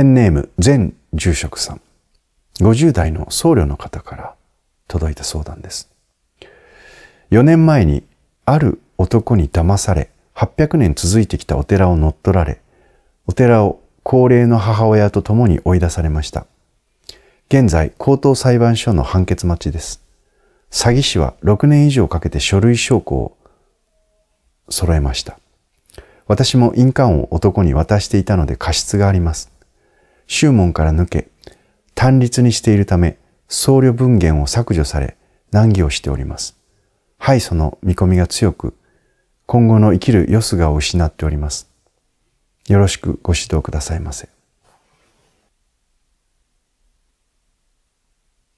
ペンネーム全住職さん50代の僧侶の方から届いた相談です4年前にある男に騙され800年続いてきたお寺を乗っ取られお寺を高齢の母親と共に追い出されました現在高等裁判所の判決待ちです詐欺師は6年以上かけて書類証拠を揃えました私も印鑑を男に渡していたので過失があります宗門から抜け、単立にしているため、僧侶文言を削除され、難儀をしております。敗訴の見込みが強く、今後の生きるすがを失っております。よろしくご指導くださいませ。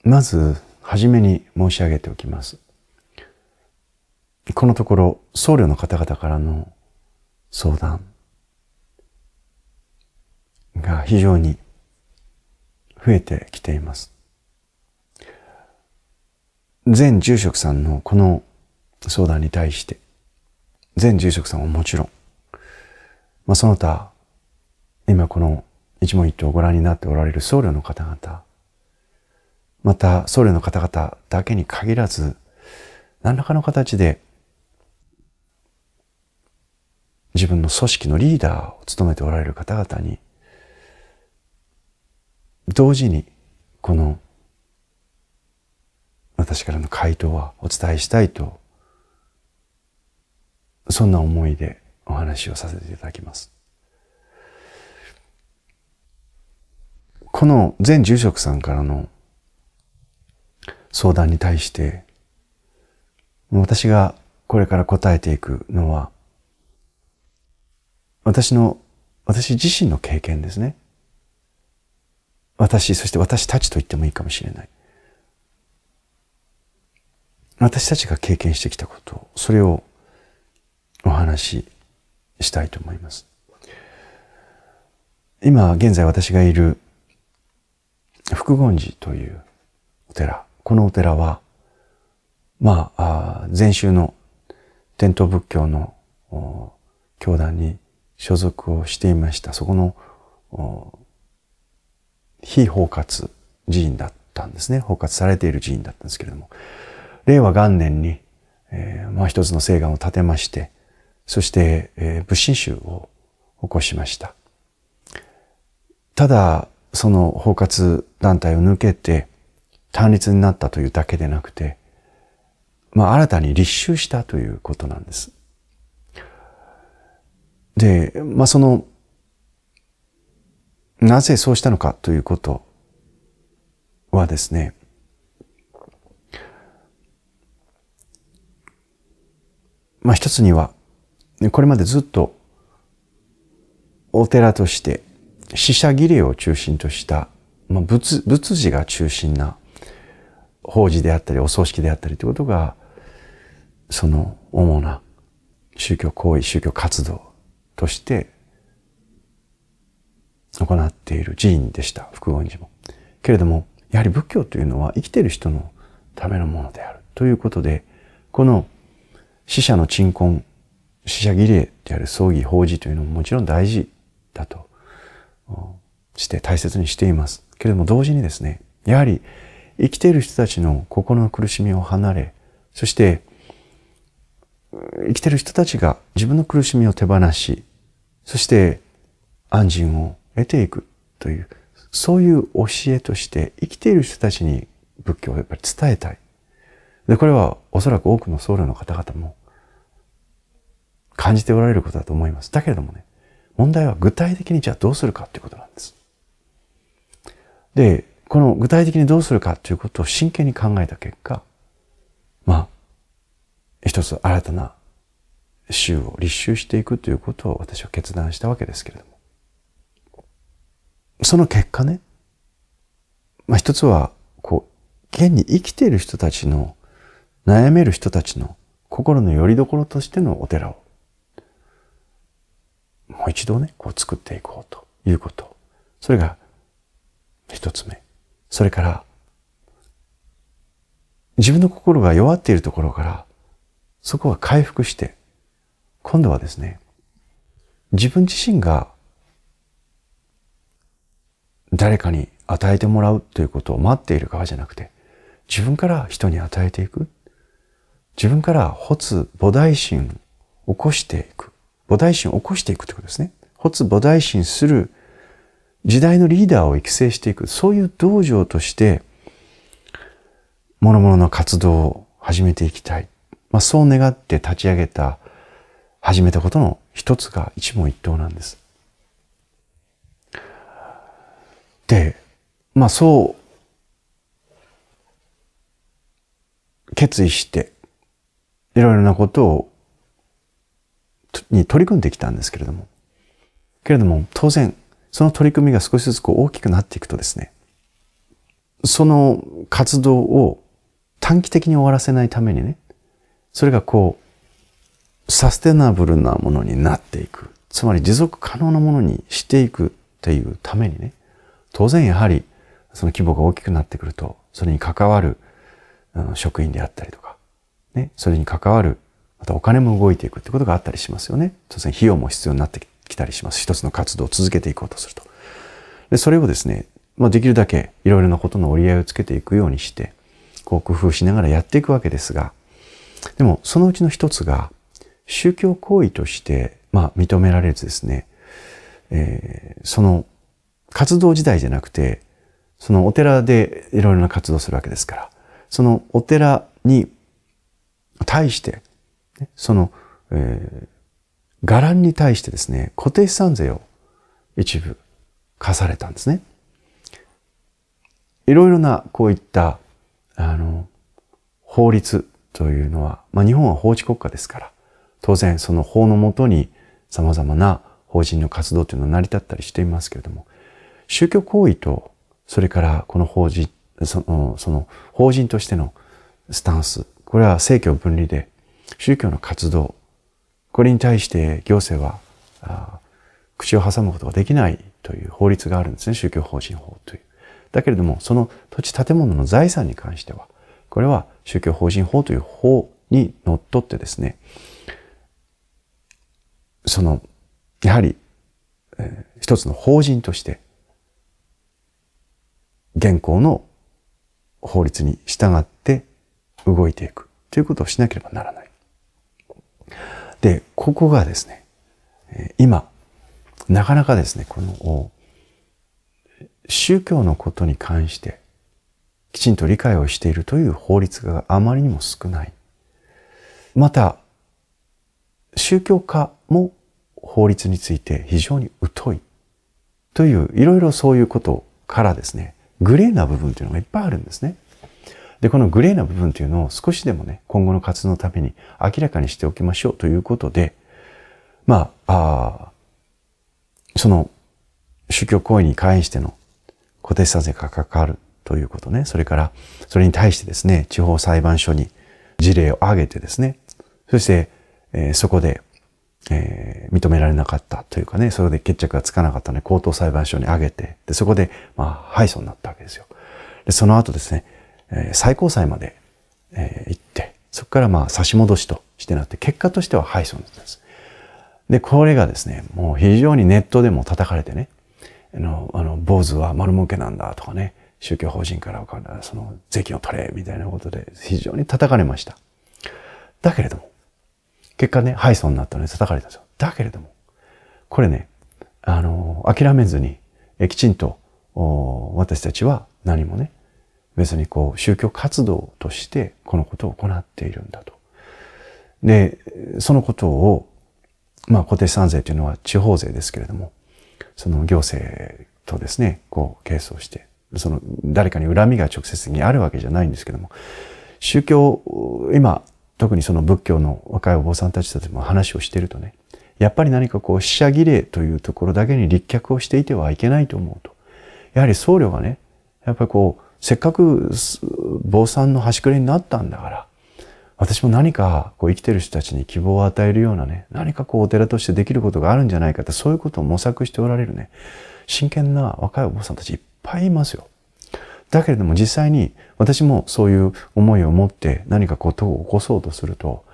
まず、はじめに申し上げておきます。このところ、僧侶の方々からの相談、が非常に増えてきています。全住職さんのこの相談に対して、全住職さんはもちろん、まあ、その他、今この一問一答をご覧になっておられる僧侶の方々、また僧侶の方々だけに限らず、何らかの形で自分の組織のリーダーを務めておられる方々に同時にこの私からの回答はお伝えしたいとそんな思いでお話をさせていただきます。この前住職さんからの相談に対して私がこれから答えていくのは私の私自身の経験ですね。私、そして私たちと言ってもいいかもしれない。私たちが経験してきたこと、それをお話ししたいと思います。今、現在私がいる福厳寺というお寺。このお寺は、まあ、あ前週の伝統仏教の教団に所属をしていました。そこの非包括寺院だったんですね。包括されている寺院だったんですけれども、令和元年に、えー、まあ一つの請願を立てまして、そして、えー、仏心宗を起こしました。ただ、その包括団体を抜けて、単立になったというだけでなくて、まあ新たに立宗したということなんです。で、まあそのなぜそうしたのかということはですね、まあ一つには、これまでずっとお寺として死者儀礼を中心とした、まあ、仏仏事が中心な法事であったりお葬式であったりということがその主な宗教行為宗教活動として行っている寺院でした、福音寺も。けれども、やはり仏教というのは生きている人のためのものである。ということで、この死者の鎮魂、死者儀礼である葬儀、法事というのももちろん大事だとして大切にしています。けれども同時にですね、やはり生きている人たちの心の苦しみを離れ、そして生きている人たちが自分の苦しみを手放し、そして安心を得ていくという、そういう教えとして生きている人たちに仏教をやっぱり伝えたい。で、これはおそらく多くの僧侶の方々も感じておられることだと思います。だけれどもね、問題は具体的にじゃあどうするかということなんです。で、この具体的にどうするかということを真剣に考えた結果、まあ、一つ新たな宗を立衆していくということを私は決断したわけですけれども。その結果ね、まあ、一つは、こう、現に生きている人たちの、悩める人たちの心の拠り所としてのお寺を、もう一度ね、こう作っていこうということ。それが一つ目。それから、自分の心が弱っているところから、そこは回復して、今度はですね、自分自身が誰かに与えてもらうということを待っている側じゃなくて、自分から人に与えていく。自分から発菩提心を起こしていく。菩提心を起こしていくということですね。発菩提心する時代のリーダーを育成していく。そういう道場として、諸々の活動を始めていきたい。まあ、そう願って立ち上げた、始めたことの一つが一問一答なんです。でまあそう決意していろいろなことをに取り組んできたんですけれどもけれども当然その取り組みが少しずつこう大きくなっていくとですねその活動を短期的に終わらせないためにねそれがこうサステナブルなものになっていくつまり持続可能なものにしていくっていうためにね当然やはりその規模が大きくなってくると、それに関わる職員であったりとか、ね、それに関わる、またお金も動いていくってことがあったりしますよね。当然費用も必要になってきたりします。一つの活動を続けていこうとすると。で、それをですね、まあ、できるだけいろいろなことの折り合いをつけていくようにして、こう工夫しながらやっていくわけですが、でもそのうちの一つが、宗教行為として、まあ、認められずですね、えー、その活動自体じゃなくて、そのお寺でいろいろな活動するわけですから、そのお寺に対して、その、えー、伽藍に対してですね、固定資産税を一部課されたんですね。いろいろなこういった、あの、法律というのは、まあ日本は法治国家ですから、当然その法のもとに様々な法人の活動というのは成り立ったりしていますけれども、宗教行為と、それからこの法人、その、その法人としてのスタンス、これは政教分離で、宗教の活動、これに対して行政は、口を挟むことができないという法律があるんですね、宗教法人法という。だけれども、その土地建物の財産に関しては、これは宗教法人法という法にのっとってですね、その、やはり、えー、一つの法人として、現行の法律に従って動いていくということをしなければならない。で、ここがですね、今、なかなかですね、この、宗教のことに関して、きちんと理解をしているという法律があまりにも少ない。また、宗教家も法律について非常に疎いという、いろいろそういうことからですね、グレーな部分というのがいっぱいあるんですね。で、このグレーな部分というのを少しでもね、今後の活動のために明らかにしておきましょうということで、まあ、あその宗教行為に関しての固定賛税が関わるということね、それから、それに対してですね、地方裁判所に事例を挙げてですね、そして、えー、そこでえー、認められなかったというかね、それで決着がつかなかったので、高等裁判所に上げて、で、そこで、まあ、敗訴になったわけですよ。で、その後ですね、えー、最高裁まで、えー、行って、そこからまあ、差し戻しとしてなって、結果としては敗訴になったんです。で、これがですね、もう非常にネットでも叩かれてね、あの、あの、坊主は丸儲けなんだとかね、宗教法人からその税金を取れみたいなことで非常に叩かれました。だけれども、結果ね、敗訴になったので叩かれたんですよ。だけれども、これね、あの、諦めずに、えきちんと、私たちは何もね、別にこう、宗教活動としてこのことを行っているんだと。で、そのことを、まあ、固定資産税というのは地方税ですけれども、その行政とですね、こう、係争して、その、誰かに恨みが直接にあるわけじゃないんですけども、宗教、今、特にその仏教の若いお坊さんたちとも話をしてるとね、やっぱり何かこう、死者儀礼というところだけに立脚をしていてはいけないと思うと。やはり僧侶がね、やっぱりこう、せっかく坊さんの端くれになったんだから、私も何かこう生きてる人たちに希望を与えるようなね、何かこうお寺としてできることがあるんじゃないかって、そういうことを模索しておられるね、真剣な若いお坊さんたちいっぱいいますよ。だけれども実際に私もそういう思いを持って何かことを起こそうとすると、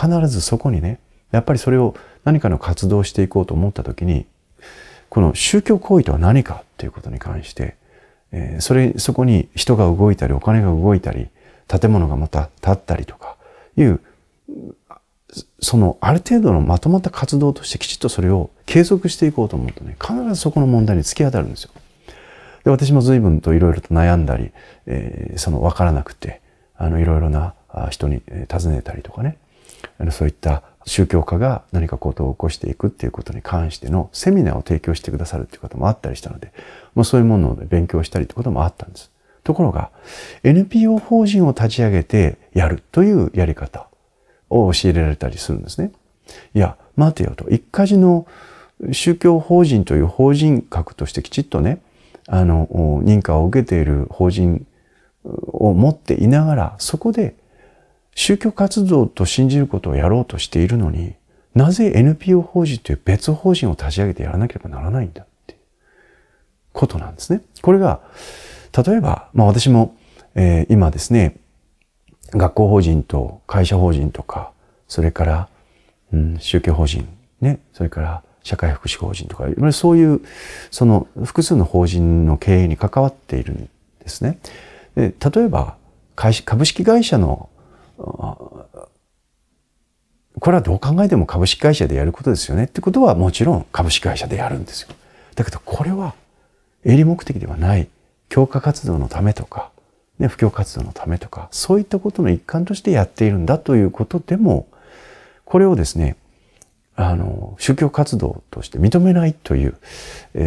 必ずそこにね、やっぱりそれを何かの活動していこうと思った時に、この宗教行為とは何かっていうことに関して、えー、それ、そこに人が動いたり、お金が動いたり、建物がまた建ったりとか、いう、その、ある程度のまとまった活動としてきちっとそれを継続していこうと思うとね、必ずそこの問題に突き当たるんですよ。で私も随分といろいろと悩んだり、えー、その分からなくてあのいろいろな人に尋ねたりとかねそういった宗教家が何か行動を起こしていくっていうことに関してのセミナーを提供してくださるっていうこともあったりしたので、まあ、そういうものを勉強したりってこともあったんです。ところが NPO 法人を立ち上げてやるというやり方を教えられたりするんですね。いや待てよと一家事の宗教法人という法人格としてきちっとねあの、認可を受けている法人を持っていながら、そこで宗教活動と信じることをやろうとしているのに、なぜ NPO 法人という別法人を立ち上げてやらなければならないんだっていうことなんですね。これが、例えば、まあ私も、えー、今ですね、学校法人と会社法人とか、それから、うん、宗教法人、ね、それから、社会福祉法人とか、そういう、その複数の法人の経営に関わっているんですね。で例えば、株式会社の、これはどう考えても株式会社でやることですよねってことはもちろん株式会社でやるんですよ。だけどこれは営利目的ではない、強化活動のためとか、ね、布教活動のためとか、そういったことの一環としてやっているんだということでも、これをですね、あの、宗教活動として認めないという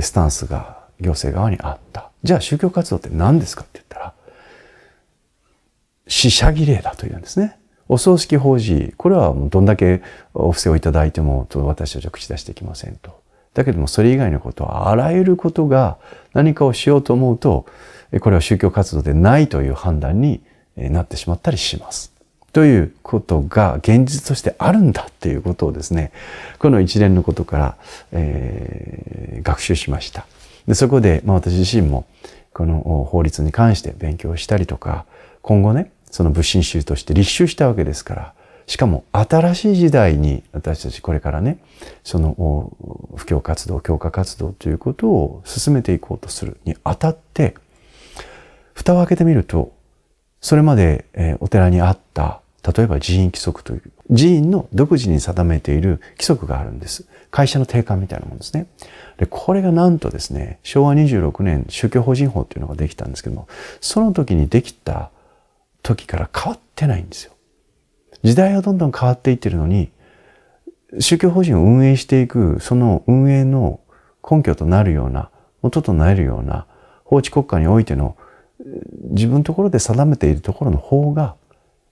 スタンスが行政側にあった。じゃあ宗教活動って何ですかって言ったら、死者儀礼だというんですね。お葬式法事、これはどんだけお布施をいただいても私たちは口出してきませんと。だけどもそれ以外のことはあらゆることが何かをしようと思うと、これは宗教活動でないという判断になってしまったりします。ということが現実としてあるんだっていうことをですねこの一連のことから、えー、学習しましたでそこで、まあ、私自身もこの法律に関して勉強したりとか今後ねその物心集として立宗したわけですからしかも新しい時代に私たちこれからねその布教活動教化活動ということを進めていこうとするにあたって蓋を開けてみるとそれまで、お寺にあった、例えば寺院規則という、寺院の独自に定めている規則があるんです。会社の定款みたいなものですね。で、これがなんとですね、昭和26年宗教法人法っていうのができたんですけども、その時にできた時から変わってないんですよ。時代はどんどん変わっていってるのに、宗教法人を運営していく、その運営の根拠となるような、元となるような、法治国家においての自分のところで定めているところの方が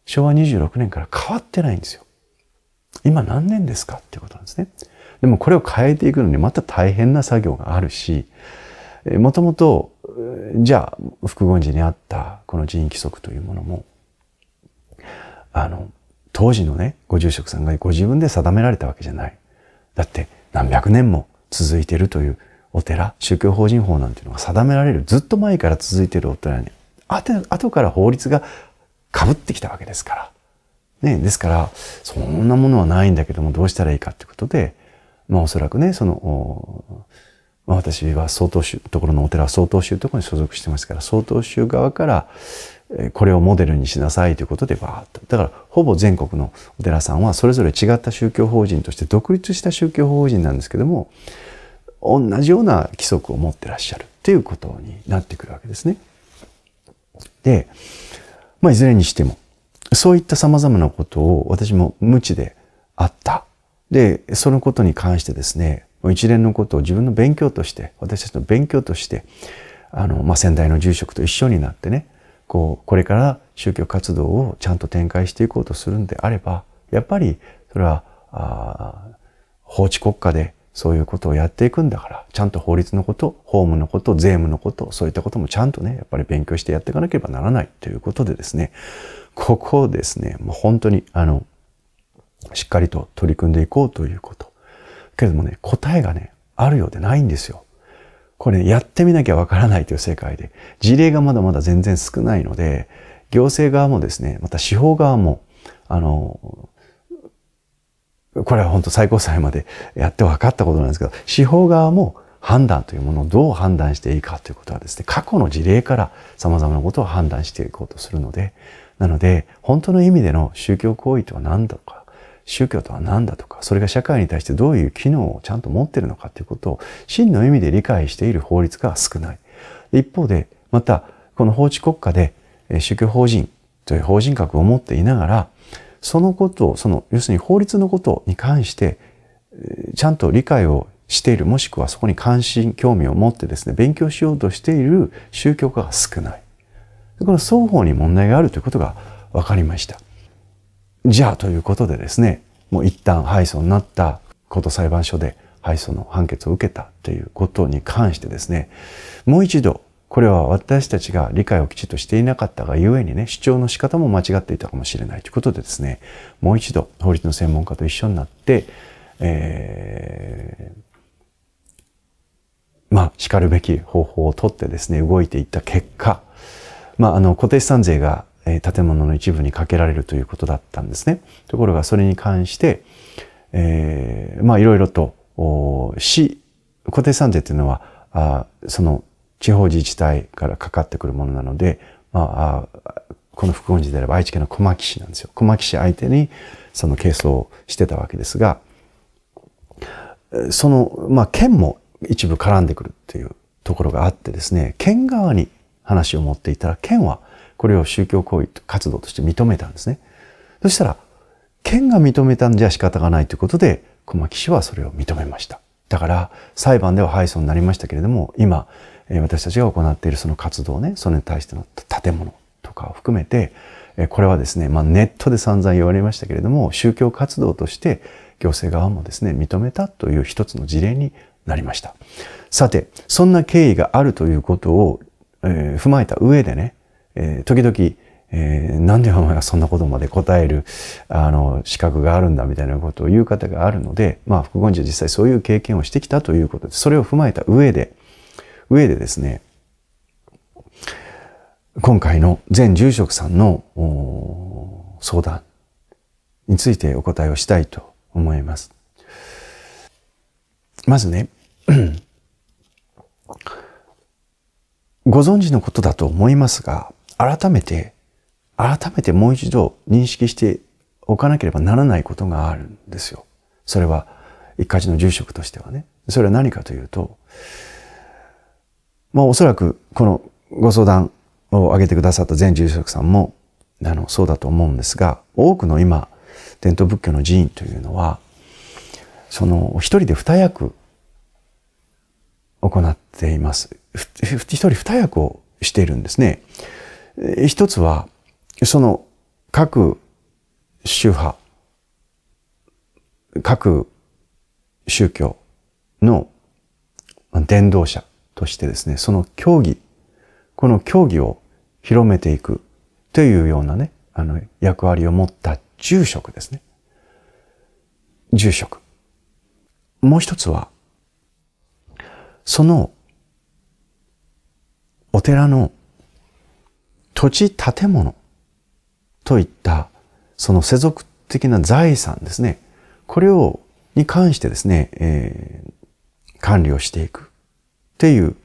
昭和26年から変わってないんですよ。今何年ですかっていうことなんですね。でもこれを変えていくのにまた大変な作業があるし、もともと、じゃあ、複合時にあったこの人規則というものも、あの、当時のね、ご住職さんがご自分で定められたわけじゃない。だって何百年も続いているというお寺宗教法人法なんていうのが定められるずっと前から続いてるお寺に後から法律がかぶってきたわけですから。ね、ですからそんなものはないんだけどもどうしたらいいかってことで、まあ、おそらくねその、ま私は総統宗ところのお寺は総統宗ところに所属してますから総統宗側からこれをモデルにしなさいということでバーッとだからほぼ全国のお寺さんはそれぞれ違った宗教法人として独立した宗教法人なんですけども同じような規則を持ってらっしゃるっていうことになってくるわけですね。で、まあ、いずれにしても、そういった様々なことを私も無知であった。で、そのことに関してですね、一連のことを自分の勉強として、私たちの勉強として、あの、まあ、先代の住職と一緒になってね、こう、これから宗教活動をちゃんと展開していこうとするんであれば、やっぱり、それは、あ法治国家でそういうことをやっていくんだから、ちゃんと法律のこと、法務のこと、税務のこと、そういったこともちゃんとね、やっぱり勉強してやっていかなければならないということでですね、ここをですね、もう本当に、あの、しっかりと取り組んでいこうということ。けれどもね、答えがね、あるようでないんですよ。これ、ね、やってみなきゃわからないという世界で、事例がまだまだ全然少ないので、行政側もですね、また司法側も、あの、これは本当最高裁までやって分かったことなんですけど司法側も判断というものをどう判断していいかということはですね過去の事例からさまざまなことを判断していこうとするのでなので本当の意味での宗教行為とは何だとか宗教とは何だとかそれが社会に対してどういう機能をちゃんと持ってるのかということを真の意味で理解している法律が少ない一方でまたこの法治国家で宗教法人という法人格を持っていながらそのことを、その、要するに法律のことに関して、ちゃんと理解をしている、もしくはそこに関心、興味を持ってですね、勉強しようとしている宗教家が少ない。この双方に問題があるということが分かりました。じゃあということでですね、もう一旦敗訴になったこと裁判所で敗訴の判決を受けたということに関してですね、もう一度これは私たちが理解をきちっとしていなかったがゆえにね、主張の仕方も間違っていたかもしれないということでですね、もう一度法律の専門家と一緒になって、えー、まあ、叱るべき方法をとってですね、動いていった結果、まあ、あの、固定資産税が、え建物の一部にかけられるということだったんですね。ところが、それに関して、えー、まあ、いろいろと、市、固定資産税というのは、あその地方自治体からかかってくるものなので、まあ、この副音寺であれば愛知県の小牧市なんですよ。小牧市相手にその係争をしてたわけですが、その、まあ、県も一部絡んでくるっていうところがあってですね、県側に話を持っていたら、県はこれを宗教行為活動として認めたんですね。そしたら、県が認めたんじゃ仕方がないということで、小牧市はそれを認めました。だから、裁判では敗訴になりましたけれども、今、私たちが行っているその活動ね、それに対しての建物とかを含めて、これはですね、まあ、ネットで散々言われましたけれども、宗教活動として行政側もですね、認めたという一つの事例になりました。さて、そんな経緯があるということを、えー、踏まえた上でね、えー、時々、えー、なんでお前がそんなことまで答える、あの、資格があるんだみたいなことを言う方があるので、まあ、副言は実際そういう経験をしてきたということで、それを踏まえた上で、上でですね、今回の前住職さんの相談についてお答えをしたいと思います。まずね、ご存知のことだと思いますが、改めて、改めてもう一度認識しておかなければならないことがあるんですよ。それは、一家事の住職としてはね。それは何かというと、まあおそらくこのご相談を挙げてくださった全住職さんもあのそうだと思うんですが、多くの今、伝統仏教の寺院というのは、その一人で二役行っています。一人二役をしているんですね。一つは、その各宗派、各宗教の伝道者としてですね、その教義、この教義を広めていくというようなね、あの役割を持った住職ですね。住職。もう一つは、そのお寺の土地建物といったその世俗的な財産ですね。これを、に関してですね、えー、管理をしていく。っていう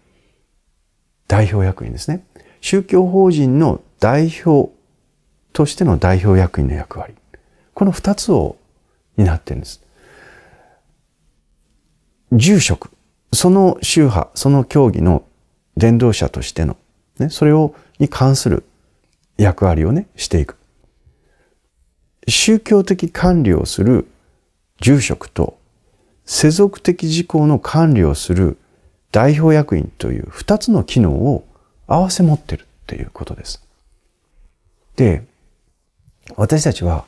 代表役員ですね。宗教法人の代表としての代表役員の役割。この二つを担ってるんです。住職、その宗派、その教義の伝道者としての、ね、それを、に関する役割をね、していく。宗教的管理をする住職と世俗的事項の管理をする代表役員という二つの機能を合わせ持ってるっていうことです。で、私たちは、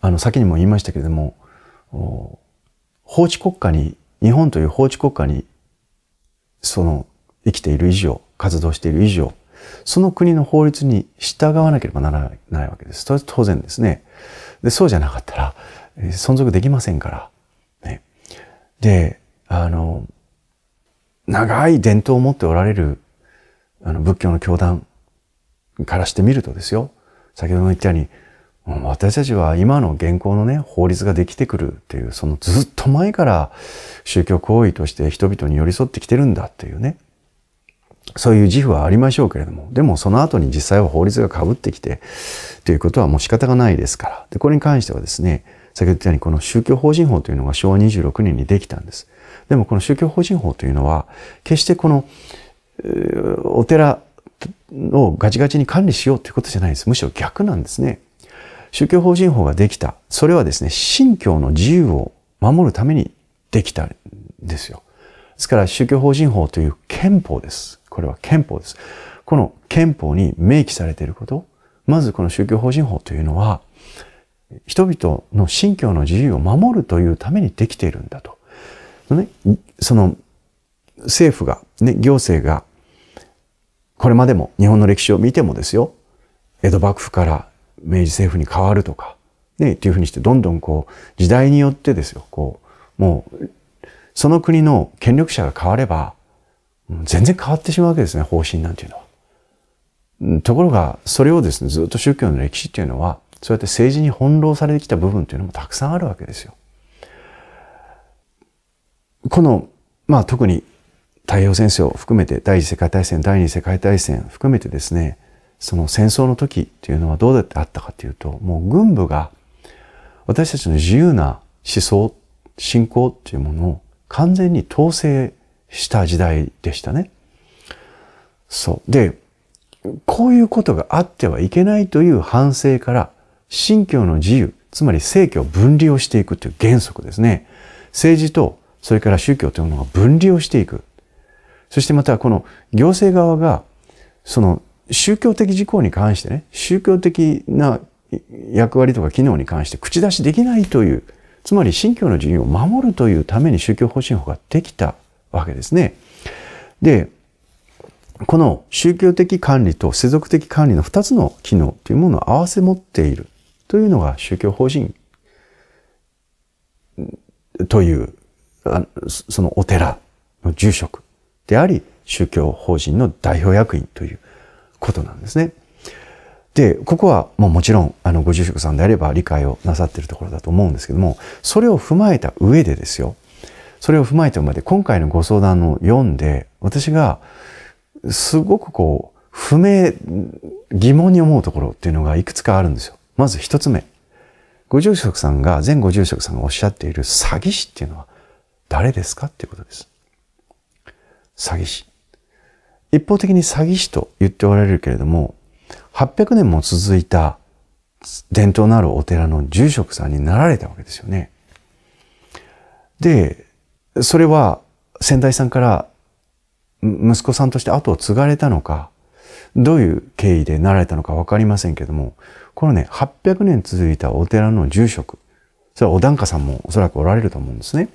あの、先にも言いましたけれども、法治国家に、日本という法治国家に、その、生きている以上、活動している以上、その国の法律に従わなければならないわけです。それは当然ですね。で、そうじゃなかったら、存続できませんから。ね。で、あの、長い伝統を持っておられるあの仏教の教団からしてみるとですよ先ほども言ったように私たちは今の現行のね法律ができてくるっていうそのずっと前から宗教行為として人々に寄り添ってきてるんだっていうねそういう自負はありましょうけれどもでもその後に実際は法律が被ってきてということはもう仕方がないですからでこれに関してはですね先ほど言ったようにこの宗教法人法というのが昭和26年にできたんです。でもこの宗教法人法というのは、決してこの、お寺をガチガチに管理しようということじゃないです。むしろ逆なんですね。宗教法人法ができた。それはですね、信教の自由を守るためにできたんですよ。ですから宗教法人法という憲法です。これは憲法です。この憲法に明記されていること、まずこの宗教法人法というのは、人々の信教の自由を守るというためにできているんだと。ね、その政府が、ね、行政が、これまでも日本の歴史を見てもですよ、江戸幕府から明治政府に変わるとか、ね、っていうふうにして、どんどんこう、時代によってですよ、こう、もう、その国の権力者が変われば、全然変わってしまうわけですね、方針なんていうのは。ところが、それをですね、ずっと宗教の歴史っていうのは、そうやって政治に翻弄されてきた部分っていうのもたくさんあるわけですよ。この、まあ特に太平洋戦争を含めて、第一次世界大戦、第二次世界大戦含めてですね、その戦争の時っていうのはどうだってあったかというと、もう軍部が私たちの自由な思想、信仰っていうものを完全に統制した時代でしたね。そう。で、こういうことがあってはいけないという反省から、信教の自由、つまり政教分離をしていくという原則ですね。政治とそれから宗教というものが分離をしていく。そしてまたこの行政側が、その宗教的事項に関してね、宗教的な役割とか機能に関して口出しできないという、つまり信教の自由を守るというために宗教法人法ができたわけですね。で、この宗教的管理と世俗的管理の二つの機能というものを合わせ持っているというのが宗教法人というそのお寺の住職であり、宗教法人の代表役員ということなんですね。で、ここはもうもちろん、あの、ご住職さんであれば理解をなさっているところだと思うんですけども、それを踏まえた上でですよ、それを踏まえた上で、今回のご相談を読んで、私が、すごくこう、不明、疑問に思うところっていうのがいくつかあるんですよ。まず一つ目。ご住職さんが、前ご住職さんがおっしゃっている詐欺師っていうのは、誰ですかっていうことです。詐欺師。一方的に詐欺師と言っておられるけれども、800年も続いた伝統のあるお寺の住職さんになられたわけですよね。で、それは先代さんから息子さんとして後を継がれたのか、どういう経緯でなられたのか分かりませんけども、このね、800年続いたお寺の住職、それはお檀家さんもおそらくおられると思うんですね。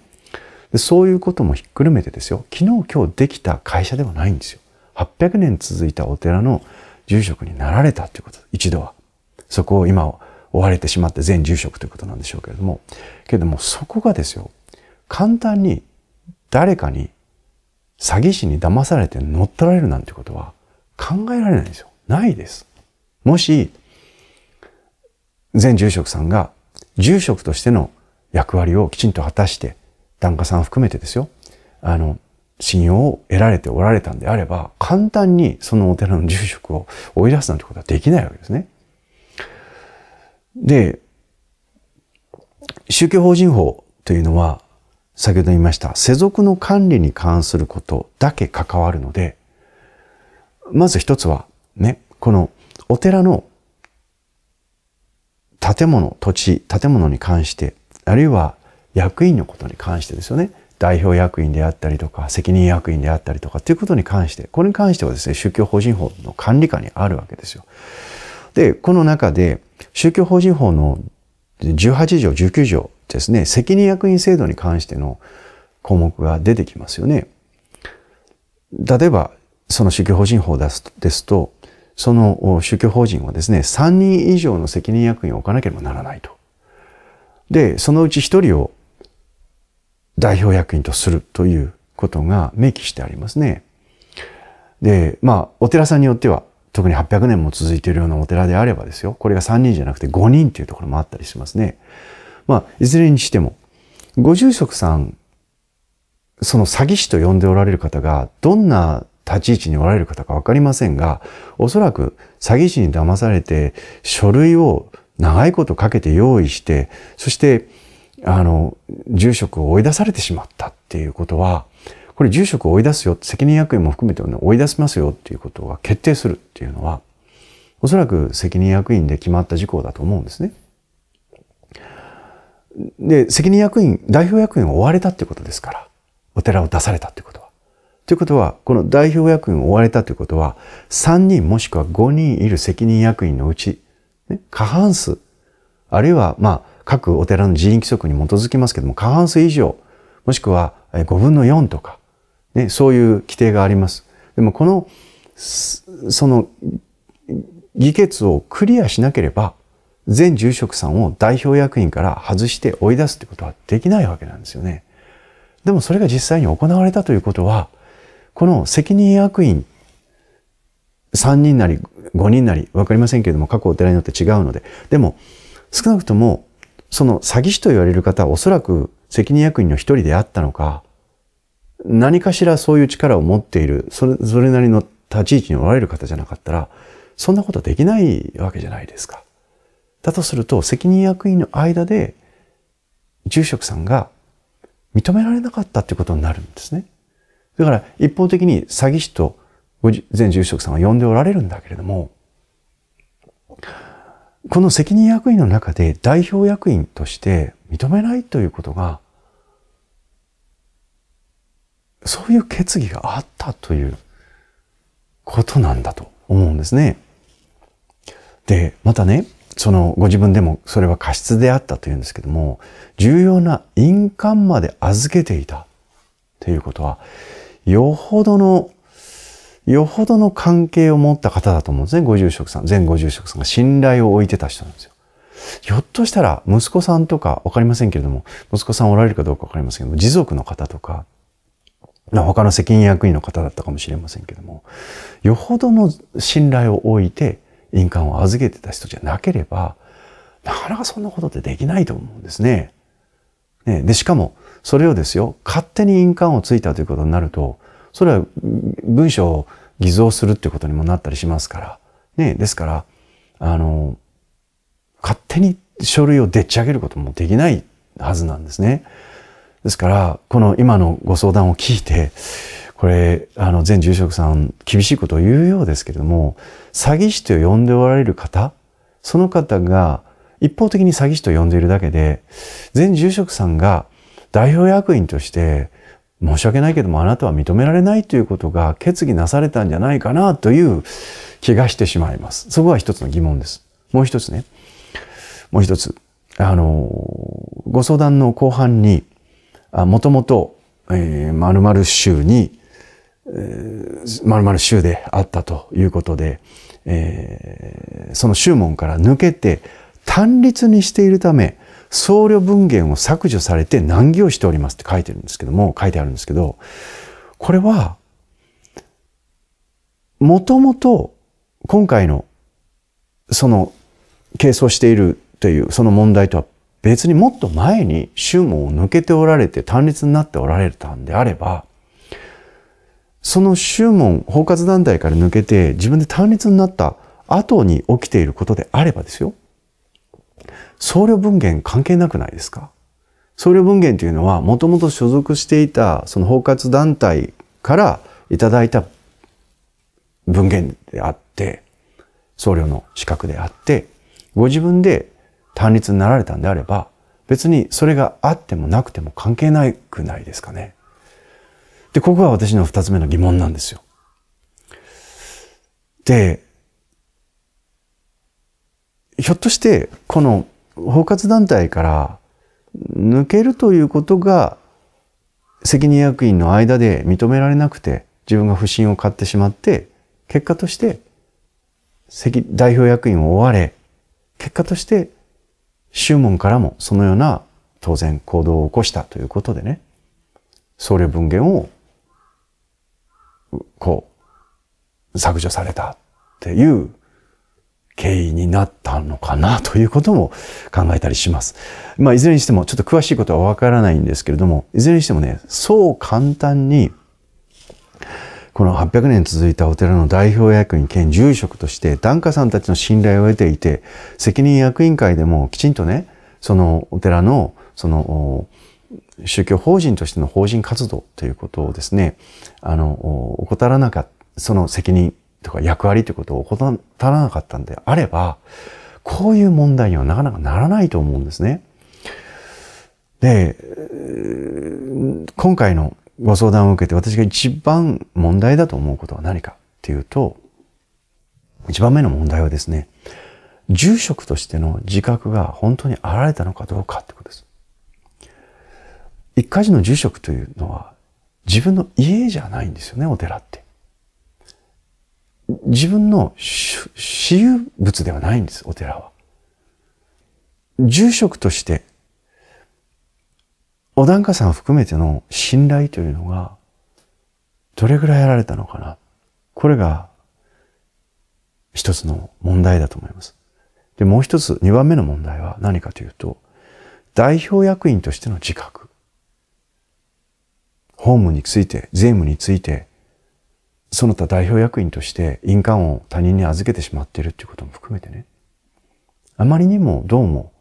でそういうこともひっくるめてですよ昨日今日できた会社ではないんですよ800年続いたお寺の住職になられたということ一度はそこを今追われてしまって全住職ということなんでしょうけれどもけれどもそこがですよ簡単に誰かに詐欺師に騙されて乗っ取られるなんてことは考えられないんですよないですもし全住職さんが住職としての役割をきちんと果たして檀家さん含めてですよ、あの、信用を得られておられたんであれば、簡単にそのお寺の住職を追い出すなんてことはできないわけですね。で、宗教法人法というのは、先ほど言いました、世俗の管理に関することだけ関わるので、まず一つは、ね、このお寺の建物、土地、建物に関して、あるいは役員のことに関してですよね。代表役員であったりとか、責任役員であったりとかっていうことに関して、これに関してはですね、宗教法人法の管理下にあるわけですよ。で、この中で、宗教法人法の18条、19条ですね、責任役員制度に関しての項目が出てきますよね。例えば、その宗教法人法ですと、その宗教法人はですね、3人以上の責任役員を置かなければならないと。で、そのうち1人を代表役員とするということが明記してありますね。で、まあ、お寺さんによっては、特に800年も続いているようなお寺であればですよ、これが3人じゃなくて5人というところもあったりしますね。まあ、いずれにしても、ご住職さん、その詐欺師と呼んでおられる方が、どんな立ち位置におられる方かわかりませんが、おそらく詐欺師に騙されて、書類を長いことかけて用意して、そして、あの、住職を追い出されてしまったっていうことは、これ住職を追い出すよ、責任役員も含めて、追い出しますよっていうことが決定するっていうのは、おそらく責任役員で決まった事項だと思うんですね。で、責任役員、代表役員を追われたってことですから、お寺を出されたってことは。ということは、この代表役員を追われたということは、3人もしくは5人いる責任役員のうち、ね、過半数、あるいは、まあ、各お寺の寺院規則に基づきますけども、過半数以上、もしくは5分の4とか、ね、そういう規定があります。でもこの、その、議決をクリアしなければ、全住職さんを代表役員から外して追い出すってことはできないわけなんですよね。でもそれが実際に行われたということは、この責任役員3人なり5人なりわかりませんけれども各お寺によって違うのででも少なくともその詐欺師と言われる方はおそらく責任役員の一人であったのか、何かしらそういう力を持っている、それそれなりの立ち位置におられる方じゃなかったら、そんなことできないわけじゃないですか。だとすると、責任役員の間で、住職さんが認められなかったってことになるんですね。だから、一方的に詐欺師と全住職さんは呼んでおられるんだけれども、この責任役員の中で代表役員として認めないということが、そういう決議があったということなんだと思うんですね。で、またね、そのご自分でもそれは過失であったというんですけども、重要な印鑑まで預けていたということは、よほどのよほどの関係を持った方だと思うんですね。ご住職さん、全ご住職さんが信頼を置いてた人なんですよ。ひょっとしたら、息子さんとか、わかりませんけれども、息子さんおられるかどうかわかりませんけども、持続の方とか、他の責任役員の方だったかもしれませんけども、よほどの信頼を置いて、印鑑を預けてた人じゃなければ、なかなかそんなことってできないと思うんですね。ねで、しかも、それをですよ、勝手に印鑑をついたということになると、それは文章を偽造するっていうことにもなったりしますから。ね、ですから、あの、勝手に書類をでっち上げることもできないはずなんですね。ですから、この今のご相談を聞いて、これ、あの、前住職さん、厳しいことを言うようですけれども、詐欺師と呼んでおられる方、その方が一方的に詐欺師と呼んでいるだけで、前住職さんが代表役員として、申し訳ないけどもあなたは認められないということが決議なされたんじゃないかなという気がしてしまいます。そこは一つの疑問です。もう一つね。もう一つ。あの、ご相談の後半に、もともと、えー、〇〇州に、えー、〇〇州であったということで、えー、その州門から抜けて単立にしているため、僧侶文言を削除されて難儀をしておりますって書いてるんですけども、書いてあるんですけど、これは、もともと今回のその係争しているというその問題とは別にもっと前に宗門を抜けておられて単立になっておられたんであれば、その宗門、包括団体から抜けて自分で単立になった後に起きていることであればですよ。僧侶分減関係なくないですか僧侶分減というのは、もともと所属していた、その包括団体からいただいた分減であって、僧侶の資格であって、ご自分で単立になられたんであれば、別にそれがあってもなくても関係なくないですかね。で、ここが私の二つ目の疑問なんですよ。で、ひょっとして、この包括団体から抜けるということが責任役員の間で認められなくて自分が不信を買ってしまって結果として代表役員を追われ結果として宗門からもそのような当然行動を起こしたということでね僧侶文言をこう削除されたっていう経緯になったのかなということも考えたりします。まあ、いずれにしても、ちょっと詳しいことはわからないんですけれども、いずれにしてもね、そう簡単に、この800年続いたお寺の代表役員兼住職として、檀家さんたちの信頼を得ていて、責任役員会でもきちんとね、そのお寺の、その、宗教法人としての法人活動ということをですね、あの、怠らなかった、その責任とか役割ということを怠らなかったんであれば、こういう問題にはなかなかならないと思うんですね。で、今回のご相談を受けて私が一番問題だと思うことは何かっていうと、一番目の問題はですね、住職としての自覚が本当にあられたのかどうかってことです。一家寺の住職というのは自分の家じゃないんですよね、お寺って。自分の私有物ではないんです、お寺は。住職として、お檀家さんを含めての信頼というのが、どれぐらいやられたのかな。これが、一つの問題だと思います。で、もう一つ、二番目の問題は何かというと、代表役員としての自覚。法務について、税務について、その他代表役員として印鑑を他人に預けてしまっているということも含めてね、あまりにもどうも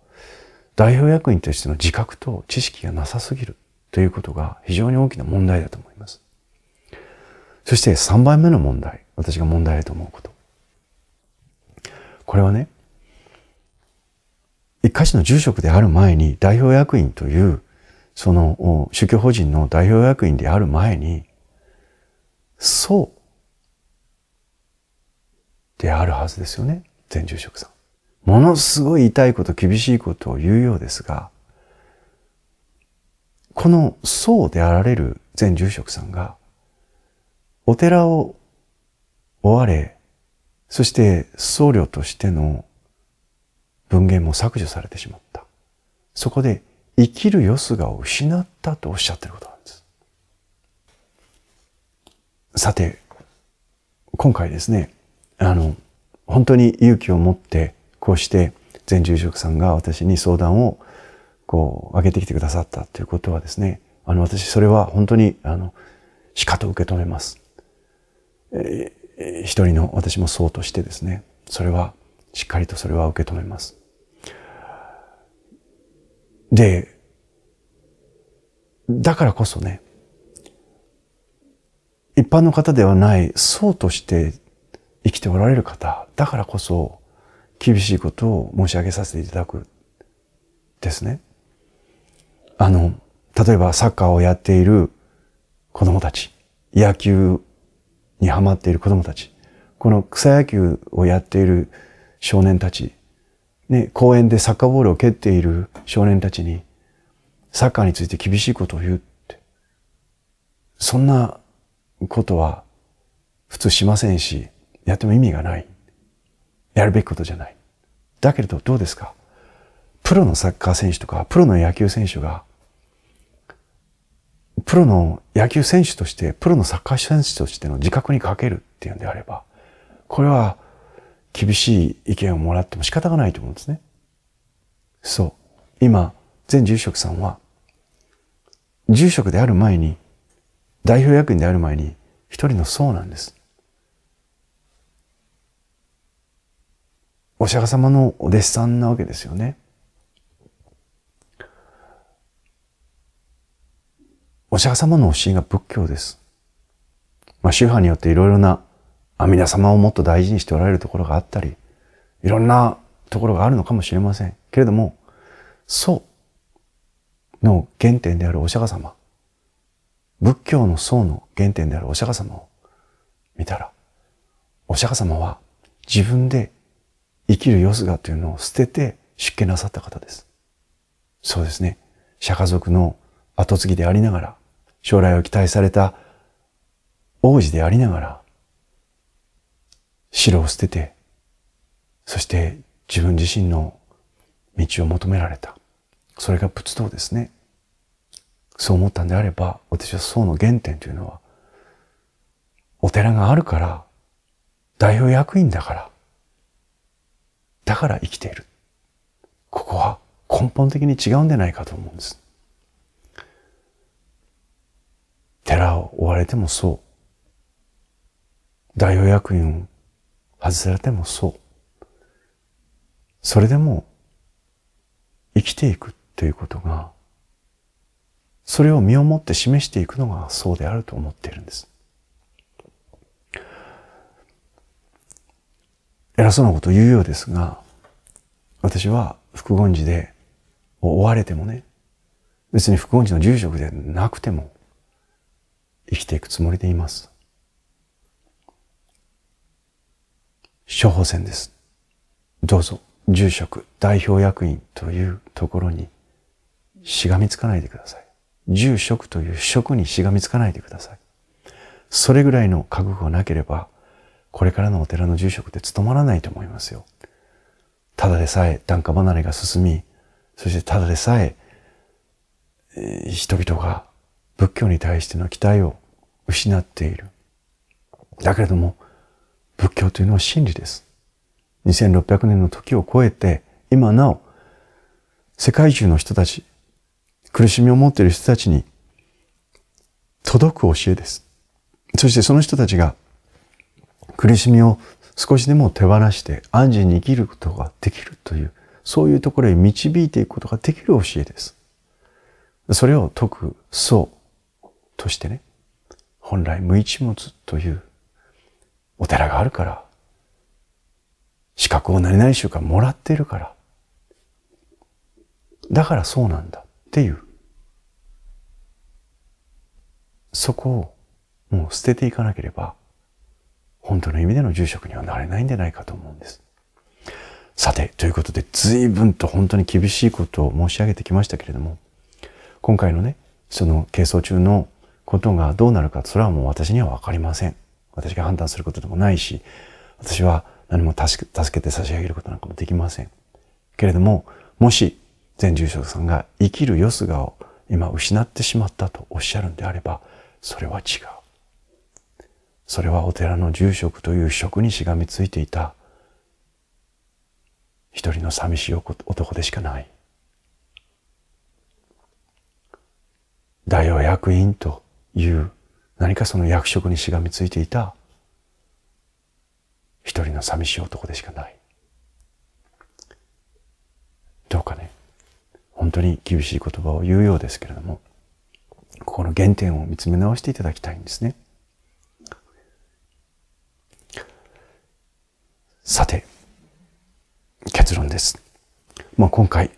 代表役員としての自覚と知識がなさすぎるということが非常に大きな問題だと思います。そして3番目の問題、私が問題だと思うこと。これはね、一家市の住職である前に代表役員という、その宗教法人の代表役員である前に、そうであるはずですよね。全住職さん。ものすごい痛いこと、厳しいことを言うようですが、この僧であられる全住職さんが、お寺を追われ、そして僧侶としての文言も削除されてしまった。そこで生きるよすがを失ったとおっしゃってることなんです。さて、今回ですね、あの、本当に勇気を持って、こうして全住職さんが私に相談をこう上げてきてくださったということはですね、あの私それは本当にあの、しかと受け止めます。えー、一人の私もそうとしてですね、それはしっかりとそれは受け止めます。で、だからこそね、一般の方ではない、そうとして生きておられる方だからこそ厳しいことを申し上げさせていただくですね。あの、例えばサッカーをやっている子供たち、野球にハマっている子供たち、この草野球をやっている少年たち、ね、公園でサッカーボールを蹴っている少年たちに、サッカーについて厳しいことを言うって、そんなことは普通しませんし、やっても意味がない。やるべきことじゃない。だけれどどうですかプロのサッカー選手とか、プロの野球選手が、プロの野球選手として、プロのサッカー選手としての自覚に欠けるっていうんであれば、これは厳しい意見をもらっても仕方がないと思うんですね。そう。今、前住職さんは、住職である前に、代表役員である前に、一人の僧なんです。お釈迦様のお弟子さんなわけですよね。お釈迦様の教えが仏教です。まあ、宗派によっていろいろな阿弥陀様をもっと大事にしておられるところがあったり、いろんなところがあるのかもしれません。けれども、祖の原点であるお釈迦様、仏教の僧の原点であるお釈迦様を見たら、お釈迦様は自分で生きるよすがというのを捨てて出家なさった方です。そうですね。釈迦族の後継ぎでありながら、将来を期待された王子でありながら、白を捨てて、そして自分自身の道を求められた。それが仏道ですね。そう思ったんであれば、私は僧の原点というのは、お寺があるから、代表役員だから、だから生きている。ここは根本的に違うんじゃないかと思うんです。寺を追われてもそう。大予約員を外されてもそう。それでも生きていくということが、それを身をもって示していくのがそうであると思っているんです。偉そうなことを言うようですが、私は副言寺で追われてもね、別に副言寺の住職でなくても生きていくつもりでいます。処方箋です。どうぞ、住職、代表役員というところにしがみつかないでください。住職という職にしがみつかないでください。それぐらいの覚悟がなければ、これからのお寺の住職って務まらないと思いますよ。ただでさえ檀家離れが進み、そしてただでさえ、人々が仏教に対しての期待を失っている。だけれども、仏教というのは真理です。2600年の時を超えて、今なお、世界中の人たち、苦しみを持っている人たちに届く教えです。そしてその人たちが苦しみを少しでも手放して安心に生きることができるという、そういうところへ導いていくことができる教えです。それを解く層としてね、本来無一物というお寺があるから、資格を何々週間もらっているから、だからそうなんだっていう、そこをもう捨てていかなければ本当の意味での住職にはなれないんじゃないかと思うんです。さて、ということで、随分と本当に厳しいことを申し上げてきましたけれども、今回のね、その係争中のことがどうなるか、それはもう私にはわかりません。私が判断することでもないし、私は何も助けて差し上げることなんかもできません。けれども、もし、前住職さんが生きるよすがを今失ってしまったとおっしゃるんであれば、それは違う。それはお寺の住職という職にしがみついていた一人の寂しい男でしかない。大王役員という何かその役職にしがみついていた一人の寂しい男でしかない。どうかね、本当に厳しい言葉を言うようですけれども、ここの原点を見つめ直していただきたいんですね。さて、結論です。まあ、今回、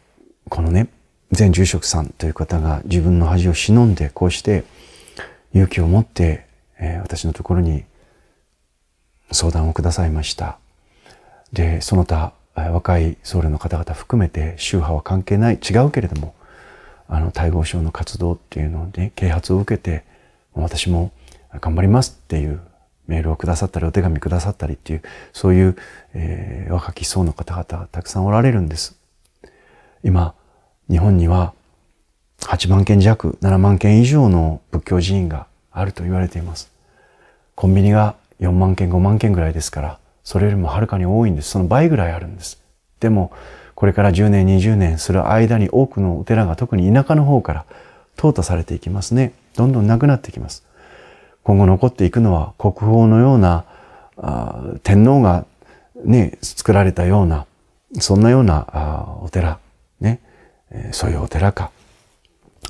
このね、前住職さんという方が自分の恥を忍んで、こうして勇気を持って、えー、私のところに相談をくださいました。で、その他、若い僧侶の方々含めて宗派は関係ない、違うけれども、あの、対合症の活動っていうので、啓発を受けて、私も頑張りますっていうメールをくださったりお手紙くださったりっていうそういう、えー、若き層の方々たくさんおられるんです今日本には8万件弱7万件以上の仏教寺院があると言われていますコンビニが4万件5万件ぐらいですからそれよりもはるかに多いんですその倍ぐらいあるんですでもこれから10年20年する間に多くのお寺が特に田舎の方から淘汰されていきますねどんどんなくなっていきます今後残っていくのは国宝のようなあ天皇がね、作られたような、そんなようなあお寺、ね、そういうお寺か。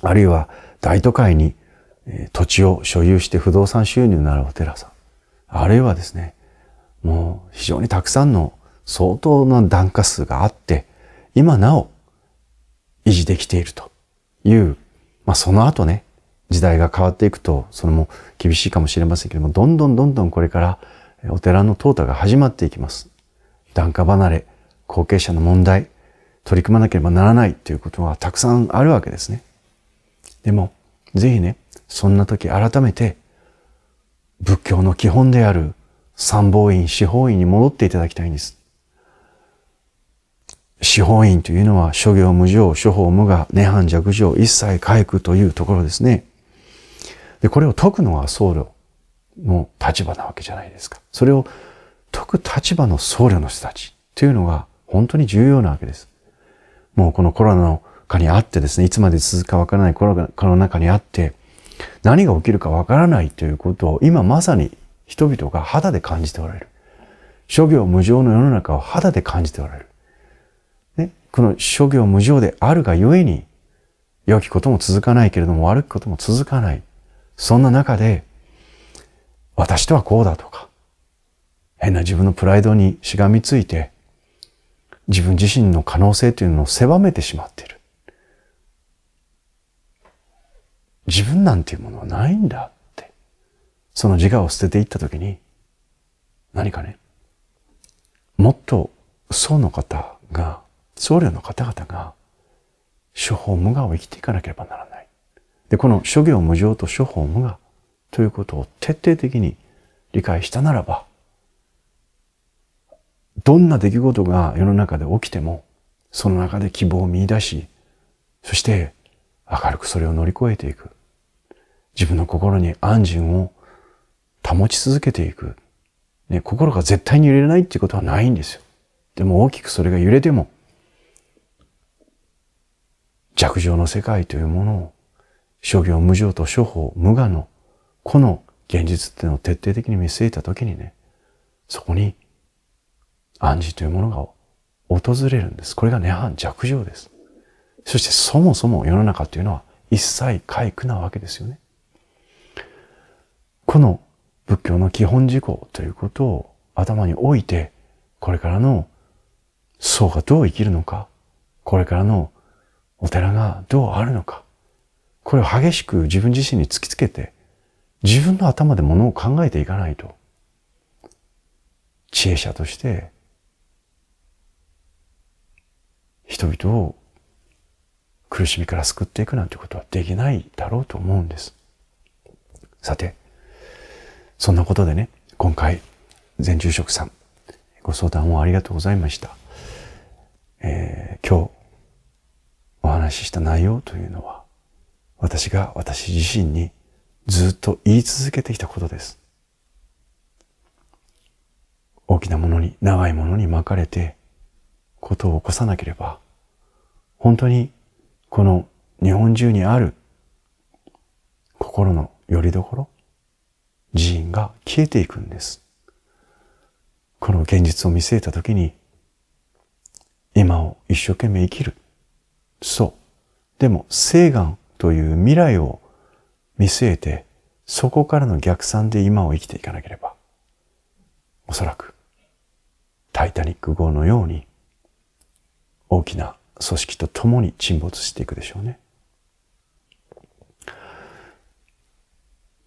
あるいは大都会に土地を所有して不動産収入のあるお寺さん。あるいはですね、もう非常にたくさんの相当な檀家数があって、今なお維持できているという、まあその後ね、時代が変わっていくとそれも厳しいかもしれませんけれどもどんどんどんどんこれからお寺の淘汰が始まっていきます。檀家離れ後継者の問題取り組まなければならないということはたくさんあるわけですね。でもぜひねそんな時改めて仏教の基本である参謀院司法院に戻っていただきたいんです。司法院というのは諸行無常、諸法無我、涅槃弱情、一切回復というところですね。で、これを解くのは僧侶の立場なわけじゃないですか。それを解く立場の僧侶の人たちというのが本当に重要なわけです。もうこのコロナの禍にあってですね、いつまで続くかわからないコロナ禍の中にあって、何が起きるかわからないということを今まさに人々が肌で感じておられる。諸行無常の世の中を肌で感じておられる。ね、この諸行無常であるがゆえに、良きことも続かないけれども悪きことも続かない。そんな中で、私とはこうだとか、変な自分のプライドにしがみついて、自分自身の可能性というのを狭めてしまっている。自分なんていうものはないんだって、その自我を捨てていったときに、何かね、もっと僧の方が、僧侶の方々が、処方無我を生きていかなければならない。で、この諸行無常と諸法無我ということを徹底的に理解したならば、どんな出来事が世の中で起きても、その中で希望を見出し、そして明るくそれを乗り越えていく。自分の心に安心を保ち続けていく。ね、心が絶対に揺れないっていうことはないんですよ。でも大きくそれが揺れても、弱情の世界というものを諸行無常と諸法無我のこの現実っていうのを徹底的に見据えたときにね、そこに暗示というものが訪れるんです。これが涅槃弱情です。そしてそもそも世の中というのは一切皆苦なわけですよね。この仏教の基本事項ということを頭に置いて、これからの僧がどう生きるのか、これからのお寺がどうあるのか、これを激しく自分自身に突きつけて、自分の頭でものを考えていかないと、知恵者として、人々を苦しみから救っていくなんてことはできないだろうと思うんです。さて、そんなことでね、今回、全住職さん、ご相談をありがとうございました。えー、今日、お話しした内容というのは、私が私自身にずっと言い続けてきたことです。大きなものに、長いものに巻かれて、ことを起こさなければ、本当にこの日本中にある心の拠り所、寺院が消えていくんです。この現実を見据えたときに、今を一生懸命生きる。そう。でも、生願という未来を見据えて、そこからの逆算で今を生きていかなければ、おそらく、タイタニック号のように、大きな組織と共に沈没していくでしょうね。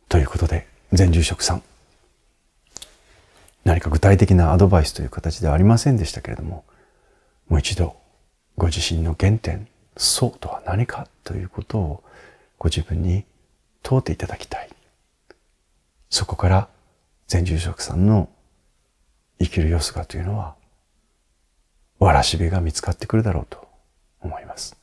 ということで、前住職さん、何か具体的なアドバイスという形ではありませんでしたけれども、もう一度、ご自身の原点、そうとは何かということをご自分に問うていただきたい。そこから全住職さんの生きる様子がというのは、わらしべが見つかってくるだろうと思います。